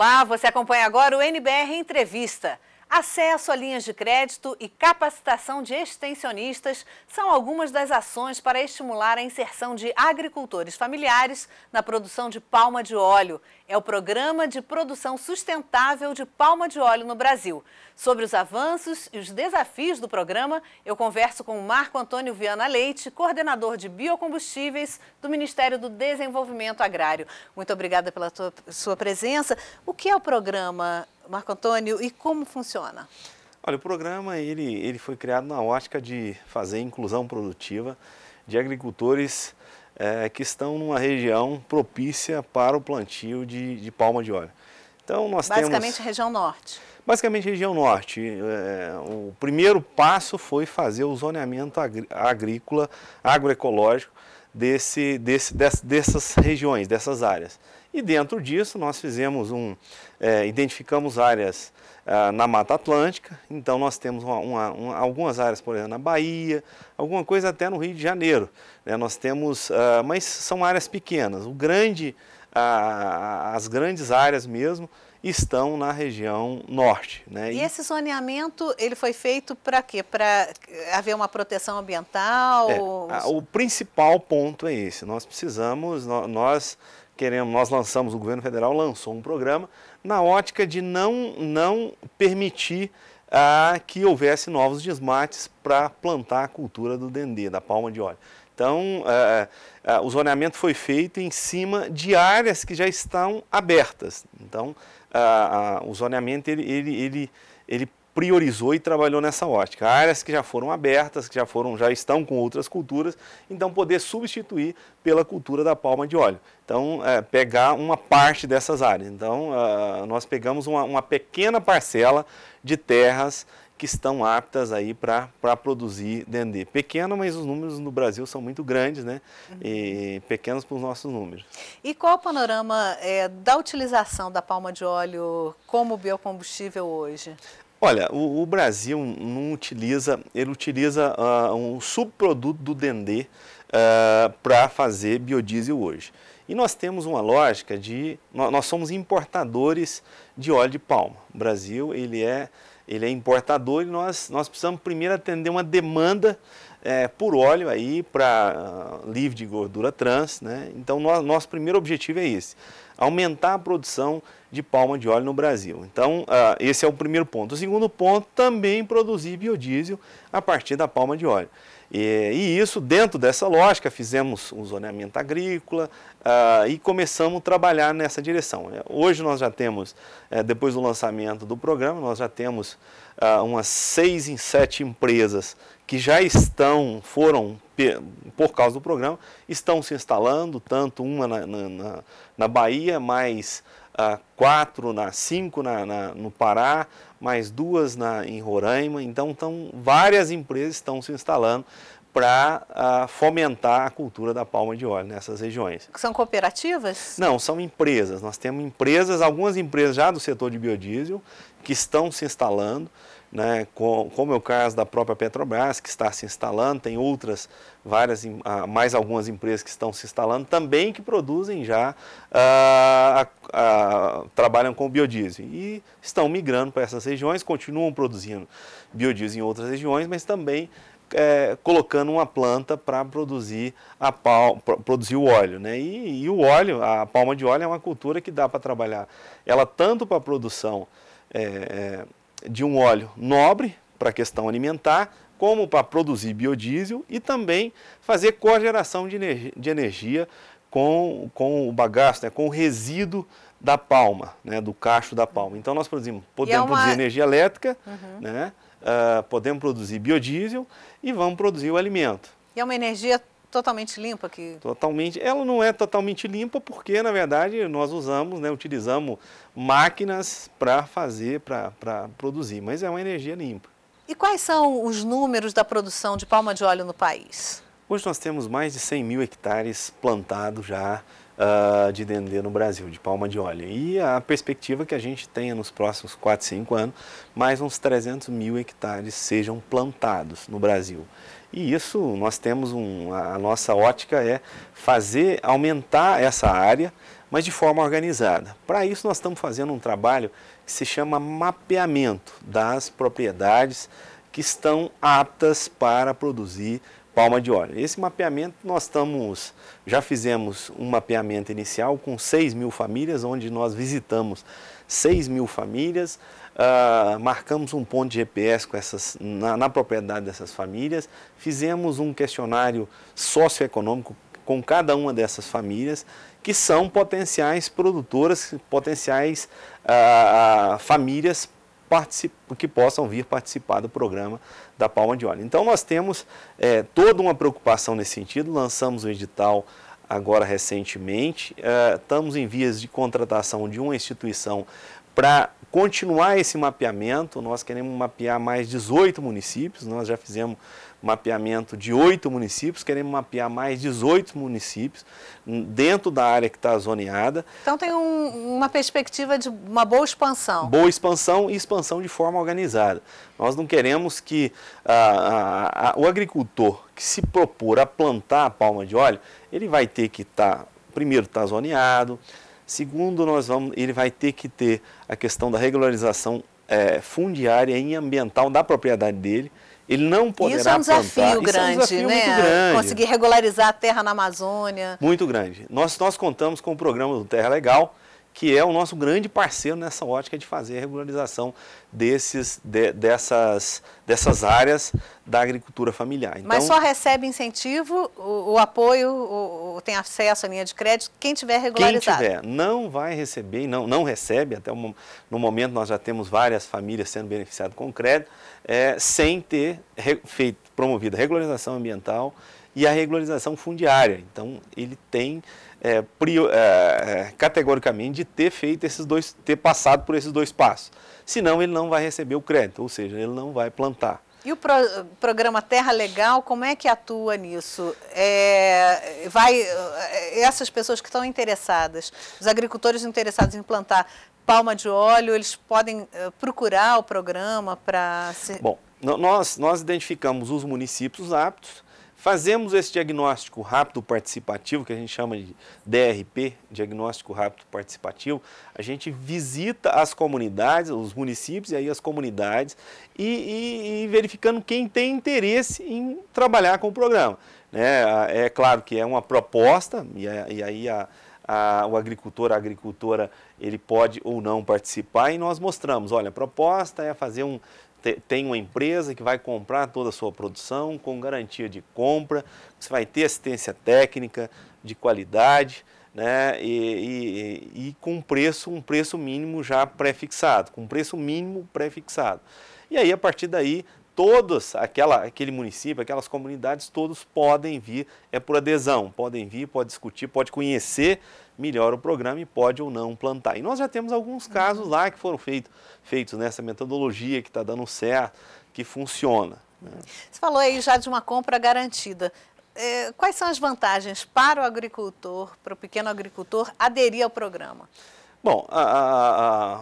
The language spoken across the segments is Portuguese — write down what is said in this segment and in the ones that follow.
Olá, você acompanha agora o NBR Entrevista. Acesso a linhas de crédito e capacitação de extensionistas são algumas das ações para estimular a inserção de agricultores familiares na produção de palma de óleo é o Programa de Produção Sustentável de Palma de Óleo no Brasil. Sobre os avanços e os desafios do programa, eu converso com Marco Antônio Viana Leite, coordenador de biocombustíveis do Ministério do Desenvolvimento Agrário. Muito obrigada pela tua, sua presença. O que é o programa, Marco Antônio, e como funciona? Olha, o programa ele, ele foi criado na ótica de fazer inclusão produtiva de agricultores é, que estão numa região propícia para o plantio de, de palma de óleo. Então nós basicamente temos, região norte. Basicamente região norte. É, o primeiro passo foi fazer o zoneamento agrícola, agroecológico desse, desse, dessas regiões, dessas áreas. E dentro disso nós fizemos um, é, identificamos áreas ah, na Mata Atlântica, então nós temos uma, uma, uma, algumas áreas, por exemplo, na Bahia, alguma coisa até no Rio de Janeiro. Né? Nós temos, ah, mas são áreas pequenas. O grande, ah, as grandes áreas mesmo estão na região norte. Né? E, e esse zoneamento ele foi feito para quê? Para eh, haver uma proteção ambiental? É, o principal ponto é esse. Nós precisamos, nós queremos, nós lançamos, o governo federal lançou um programa na ótica de não, não permitir ah, que houvesse novos desmates para plantar a cultura do dendê, da palma de óleo. Então, ah, ah, ah, o zoneamento foi feito em cima de áreas que já estão abertas. Então, ah, ah, o zoneamento, ele, ele, ele, ele priorizou e trabalhou nessa ótica. Áreas que já foram abertas, que já foram, já estão com outras culturas, então poder substituir pela cultura da palma de óleo. Então, é, pegar uma parte dessas áreas. Então, é, nós pegamos uma, uma, pequena parcela de terras que estão aptas aí para produzir dendê. Pequeno, mas os números no Brasil são muito grandes, né? Uhum. E pequenos para os nossos números. E qual o panorama é, da utilização da palma de óleo como biocombustível hoje? Olha, o, o Brasil não utiliza, ele utiliza uh, um subproduto do dendê uh, ah, para fazer biodiesel hoje. E nós temos uma lógica de, nós, nós somos importadores de óleo de palma. O Brasil, ele é ele é importador e nós, nós precisamos primeiro atender uma demanda é, por óleo aí para uh, ah, livre de gordura trans, né? Então no, nosso primeiro objetivo é esse, aumentar a produção de palma de óleo no Brasil. Então uh, esse é o primeiro ponto. O segundo ponto também produzir biodiesel a partir da palma de óleo. E, e, isso, dentro dessa lógica, fizemos um zoneamento agrícola uh, e começamos a trabalhar nessa direção. É, hoje nós já temos, uh, depois do lançamento do programa, nós já temos uh, umas seis em sete empresas que já estão, foram, por causa do programa, estão se instalando, tanto uma na, na, na Bahia, mais ah, quatro, na, cinco na, na no Pará, mais duas na, em Roraima. Então, tão, várias empresas estão se instalando para ah, fomentar a cultura da palma de óleo nessas regiões. São cooperativas? Não, são empresas. Nós temos empresas, algumas empresas já do setor de biodiesel que estão se instalando, né, como é o caso da própria Petrobras, que está se instalando, tem outras, várias, ah, mais algumas empresas que estão se instalando também que produzem já, ah, trabalham com biodiesel e estão migrando para essas regiões, continuam produzindo biodiesel em outras regiões, mas também é, colocando uma planta para produzir, a pal, produzir o óleo. Né? E, e o óleo, a palma de óleo é uma cultura que dá para trabalhar ela tanto para a produção é, é, de um óleo nobre para a questão alimentar, como para produzir biodiesel e também fazer cogeração de energia, de energia com, com o bagaço, né, com o resíduo da palma, né, do cacho da palma. Então nós produzimos, é podemos é uma... produzir energia elétrica, uhum. né, uh, podemos produzir biodiesel e vamos produzir o alimento. E é uma energia totalmente limpa que totalmente ela não é totalmente limpa porque na verdade nós usamos né utilizamos máquinas para fazer para produzir mas é uma energia limpa e quais são os números da produção de palma de óleo no país hoje nós temos mais de 100 mil hectares plantados já uh, de dendê no Brasil de palma de óleo e a perspectiva que a gente tenha nos próximos 4, 5 anos mais uns 300 mil hectares sejam plantados no Brasil e isso nós temos um, a nossa ótica é fazer aumentar essa área, mas de forma organizada. Para isso nós estamos fazendo um trabalho que se chama mapeamento das propriedades que estão aptas para produzir palma de óleo. Esse mapeamento nós estamos, já fizemos um mapeamento inicial com 6 mil famílias, onde nós visitamos 6 mil famílias, ah, marcamos um ponto de GPS com essas, na, na, propriedade dessas famílias, fizemos um questionário socioeconômico com cada uma dessas famílias, que são potenciais produtoras, potenciais ah, ah, famílias que possam vir participar do programa da Palma de Óleo. Então, nós temos é, toda uma preocupação nesse sentido, lançamos o um edital agora recentemente, estamos em vias de contratação de uma instituição para continuar esse mapeamento. Nós queremos mapear mais 18 municípios, nós já fizemos mapeamento de oito municípios, queremos mapear mais 18 municípios dentro da área que está zoneada. Então tem um, uma perspectiva de uma boa expansão. Boa expansão e expansão de forma organizada. Nós não queremos que a, ah, a, ah, ah, o agricultor que se propor a plantar a palma de óleo, ele vai ter que estar, tá, primeiro, estar tá zoneado, Segundo, nós vamos, ele vai ter que ter a questão da regularização é, fundiária e ambiental da propriedade dele. Ele não poderá Isso é um desafio plantar. grande, é um desafio né? Grande. Conseguir regularizar a terra na Amazônia. Muito grande. Nós, nós contamos com o programa do Terra Legal, que é o nosso grande parceiro nessa ótica de fazer a regularização desses, de, dessas, dessas áreas da agricultura familiar. Então, Mas só recebe incentivo, o, o apoio, o, tem acesso à linha de crédito, quem tiver regularizado. Quem tiver, não vai receber, não, não recebe, até no momento nós já temos várias famílias sendo beneficiadas com crédito, é, sem ter re, feito, promovido a regularização ambiental e a regularização fundiária. Então, ele tem é, prior, é, é, categoricamente de ter feito esses dois, ter passado por esses dois passos. Senão ele não vai receber o crédito, ou seja, ele não vai plantar. E o pro, programa Terra Legal, como é que atua nisso? É, vai, é, essas pessoas que estão interessadas, os agricultores interessados em plantar palma de óleo, eles podem eh, procurar o programa para... Se... Bom, nós, nós identificamos os municípios aptos, Fazemos esse diagnóstico rápido participativo, que a gente chama de DRP, diagnóstico rápido participativo. A gente visita as comunidades, os municípios e aí as comunidades, e, e, e verificando quem tem interesse em trabalhar com o programa. Né? É claro que é uma proposta, e, é, aí a a, o agricultor, a agricultora, ele pode ou não participar e nós mostramos, olha, a proposta é fazer um tem uma empresa que vai comprar toda a sua produção com garantia de compra, você vai ter assistência técnica de qualidade né, e, e, e com preço, um preço mínimo já prefixado, com preço mínimo prefixado. E aí, a partir daí, todos aquela, aquele município, aquelas comunidades, todos podem vir, é por adesão, podem vir, pode discutir, pode conhecer melhor o programa e pode ou não plantar. E nós já temos alguns casos lá que foram feito, feitos nessa metodologia que está dando certo, que funciona. Né? Você falou aí já de uma compra garantida. É, quais são as vantagens para o agricultor, para o pequeno agricultor, aderir ao programa? Bom, a, a,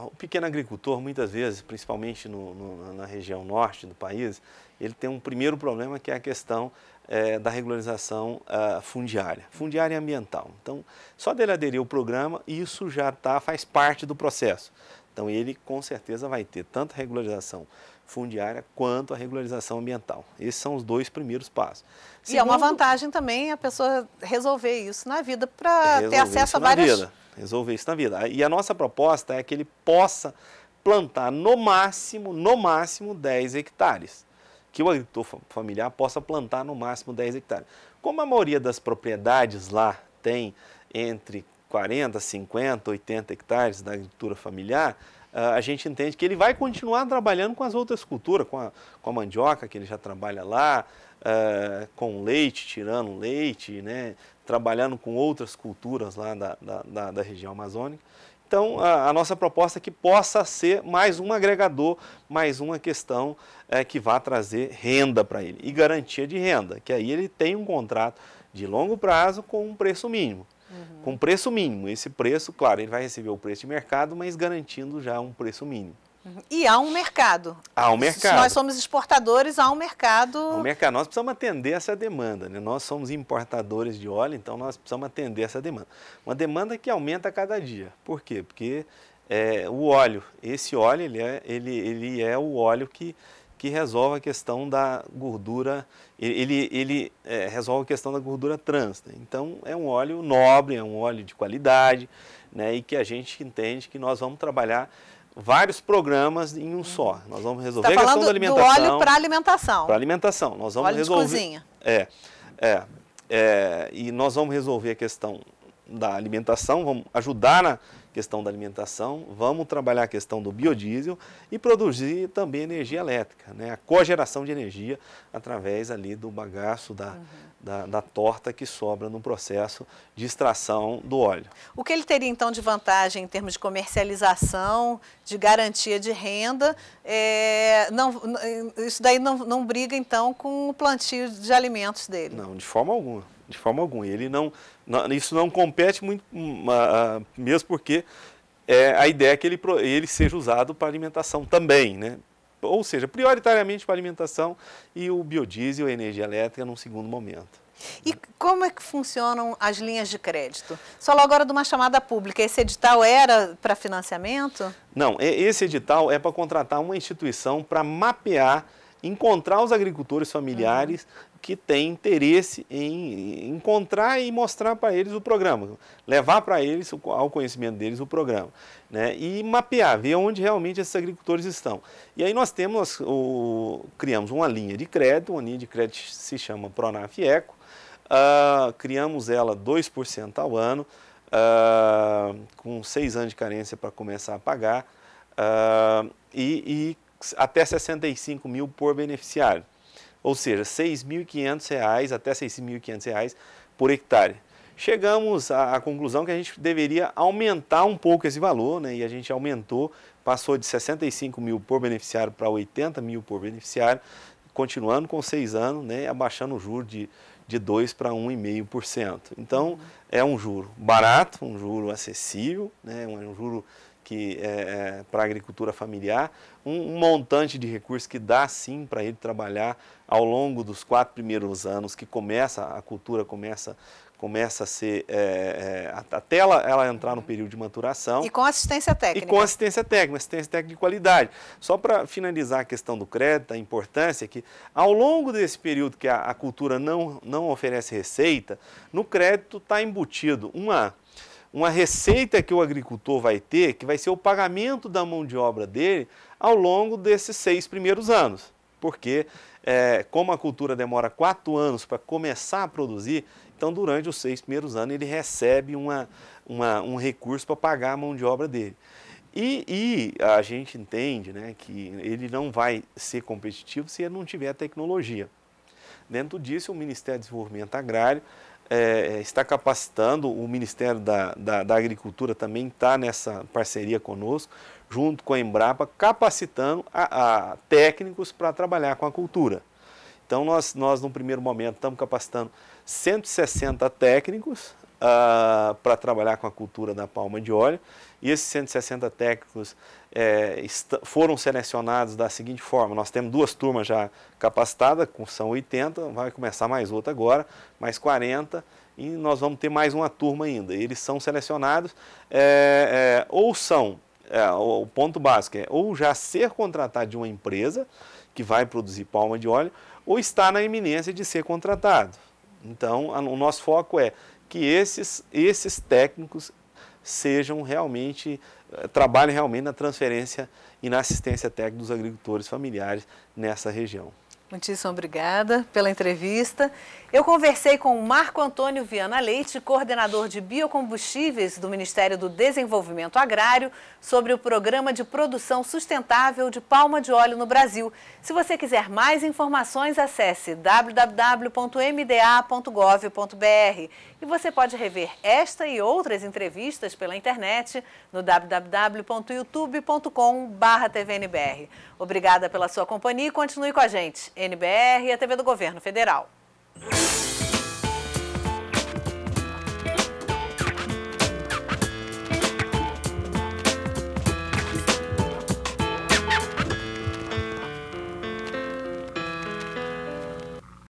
a, o pequeno agricultor, muitas vezes, principalmente no, no, na região norte do país, ele tem um primeiro problema que é a questão é, da regularização é, fundiária, fundiária e ambiental. Então, só dele aderir ao programa, isso já tá, faz parte do processo. Então, ele com certeza vai ter tanto a regularização fundiária quanto a regularização ambiental. Esses são os dois primeiros passos. Segundo, e é uma vantagem também a pessoa resolver isso na vida para ter acesso a várias... Vida resolver isso na vida. E a nossa proposta é que ele possa plantar no máximo, no máximo 10 hectares. Que o agricultor familiar possa plantar no máximo 10 hectares. Como a maioria das propriedades lá tem entre 40, 50, 80 hectares da agricultura familiar, ah, a gente entende que ele vai continuar trabalhando com as outras culturas, com a, com a mandioca que ele já trabalha lá, ah, com leite, tirando leite, né, trabalhando com outras culturas lá da, da, da região amazônica. Então, a, a, nossa proposta é que possa ser mais um agregador, mais uma questão eh, que vá trazer renda para ele e garantia de renda, que aí ele tem um contrato de longo prazo com um preço mínimo uhum. com preço mínimo. Esse preço, claro, ele vai receber o preço de mercado, mas garantindo já um preço mínimo. Uhum. E há um mercado. Há um mercado. Se nós somos exportadores, há um mercado. Há um mercado. Nós precisamos atender essa demanda. Né? Nós somos importadores de óleo, então nós precisamos atender essa demanda. Uma demanda que aumenta a cada dia. Por quê? Porque é, o óleo, esse óleo, ele é, ele, ele é o óleo que que resolve a questão da gordura, ele, ele é, resolve a questão da gordura trans. Né? Então é um óleo nobre, é um óleo de qualidade, né? e que a gente entende que nós vamos trabalhar vários programas em um só. Uhum. Nós vamos tá resolver tá a questão da alimentação. Do óleo para alimentação. Para alimentação. Nós vamos óleo resolver. De cozinha. É, é, é. E nós vamos resolver a questão da alimentação, vamos ajudar na questão da alimentação, vamos trabalhar a questão do biodiesel e produzir também energia elétrica, né? a cogeração de energia através ali do bagaço da, uhum. da, da, torta que sobra no processo de extração do óleo. O que ele teria então de vantagem em termos de comercialização, de garantia de renda? É, não, isso daí não, não briga então com o plantio de alimentos dele? Não, de forma alguma de forma alguma. Ele não, não isso não compete muito, hum, mesmo porque é, a ideia é que ele, ele seja usado para alimentação também, né? ou seja, prioritariamente para alimentação e o biodiesel a energia elétrica num segundo momento. E como é que funcionam as linhas de crédito? Só agora de uma chamada pública. Esse edital era para financiamento? Não, esse edital é para contratar uma instituição para mapear, encontrar os agricultores familiares uhum que tem interesse em encontrar e mostrar para eles o programa, levar para eles, ao conhecimento deles, o programa. Né? E mapear, ver onde realmente esses agricultores estão. E aí nós temos, o, criamos uma linha de crédito, uma linha de crédito se chama Pronaf Eco, uh, criamos ela 2% ao ano, uh, com seis anos de carência para começar a pagar, uh, e, e até 65 mil por beneficiário ou seja, R$ 6.500 até R$ 6.500 por hectare. Chegamos à, conclusão que a gente deveria aumentar um pouco esse valor, né, e a gente aumentou, passou de 65 mil por beneficiário para 80 mil por beneficiário, continuando com seis anos, né, abaixando o juro de, de 2 para 1,5%. Então, uhum. é um juro barato, um juro acessível, né, um é juro que é, é para a agricultura familiar, um, um, montante de recursos que dá sim para ele trabalhar ao longo dos quatro primeiros anos, que começa, a cultura começa começa a ser é, é, até ela, ela, entrar no período de maturação. E com assistência técnica. E com assistência técnica, assistência técnica de qualidade. Só para finalizar a questão do crédito, a importância é que ao longo desse período que a, a cultura não, não oferece receita, no crédito está embutido uma uma receita que o agricultor vai ter, que vai ser o pagamento da mão de obra dele ao longo desses seis primeiros anos. Porque, é, como a cultura demora quatro anos para começar a produzir, então durante os seis primeiros anos ele recebe uma, uma um recurso para pagar a mão de obra dele. E, e, a gente entende né, que ele não vai ser competitivo se ele não tiver tecnologia. Dentro disso, o Ministério do Desenvolvimento Agrário é, é, está capacitando, o Ministério da, da, da Agricultura também está nessa parceria conosco, junto com a Embrapa, capacitando a, a técnicos para trabalhar com a cultura. Então, nós, nós, no primeiro momento, estamos capacitando 160 técnicos uh, ah, para trabalhar com a cultura da palma de óleo. E esses 160 técnicos é, foram selecionados da seguinte forma: nós temos duas turmas já capacitadas, são 80, vai começar mais outra agora, mais 40, e nós vamos ter mais uma turma ainda. Eles são selecionados, é, é, ou são, é, o ponto básico é, ou já ser contratado de uma empresa que vai produzir palma de óleo, ou está na iminência de ser contratado. Então, a, o nosso foco é que esses, esses técnicos sejam realmente, eh, trabalhem realmente na transferência e na assistência técnica dos agricultores familiares nessa região. Muitíssimo obrigada pela entrevista eu conversei com Marco Antônio Viana Leite, coordenador de biocombustíveis do Ministério do Desenvolvimento Agrário, sobre o programa de produção sustentável de palma de óleo no Brasil. Se você quiser mais informações, acesse www.mda.gov.br. E você pode rever esta e outras entrevistas pela internet no www.youtube.com.br. Obrigada pela sua companhia e continue com a gente. NBR e a TV do Governo Federal. Thank you.